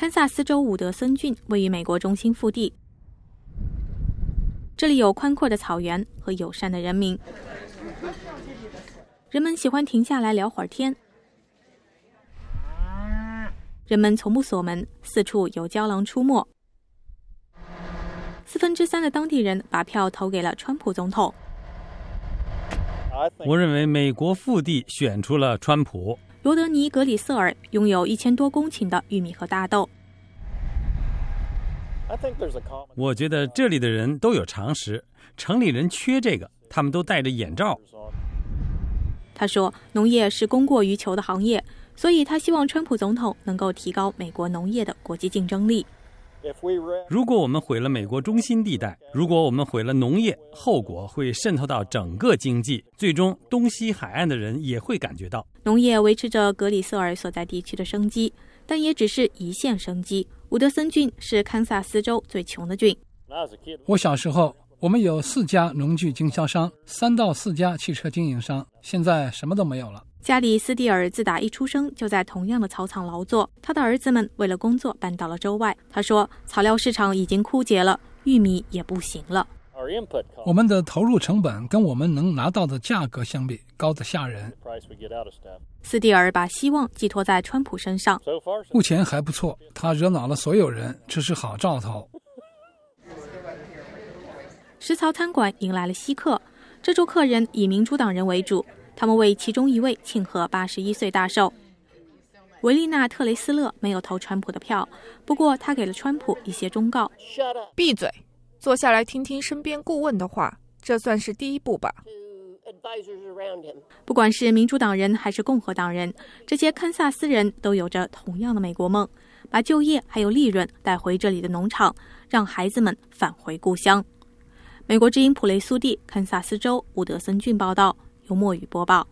堪萨斯州伍德森郡位于美国中心腹地，这里有宽阔的草原和友善的人民，人们喜欢停下来聊会儿天。人们从不锁门，四处有胶囊出没。四分之三的当地人把票投给了川普总统。我认为美国腹地选出了川普。罗德尼·格里瑟尔拥有一千多公顷的玉米和大豆。我觉得这里的人都有常识，城里人缺这个，他们都戴着眼罩。他说，农业是供过于求的行业，所以他希望川普总统能够提高美国农业的国际竞争力。如果我们毁了美国中心地带，如果我们毁了农业，后果会渗透到整个经济，最终东西海岸的人也会感觉到。农业维持着格里瑟尔所在地区的生机，但也只是一线生机。伍德森郡是堪萨斯州最穷的郡。我小时候，我们有四家农具经销商，三到四家汽车经营商，现在什么都没有了。加里斯蒂尔自打一出生就在同样的草场劳作，他的儿子们为了工作搬到了州外。他说：“草料市场已经枯竭了，玉米也不行了。我们的投入成本跟我们能拿到的价格相比高得吓人。”斯蒂尔把希望寄托在川普身上，目前还不错。他惹恼了所有人，这是好兆头。食槽餐馆迎来了稀客，这桌客人以民主党人为主。他们为其中一位庆贺八十一岁大寿。维利娜·特雷斯勒没有投川普的票，不过他给了川普一些忠告：“闭嘴，坐下来听听身边顾问的话，这算是第一步吧。”不管是民主党人还是共和党人，这些堪萨斯人都有着同样的美国梦：把就业还有利润带回这里的农场，让孩子们返回故乡。美国之音普雷苏蒂，堪萨斯州伍德森郡报道。由墨雨播报。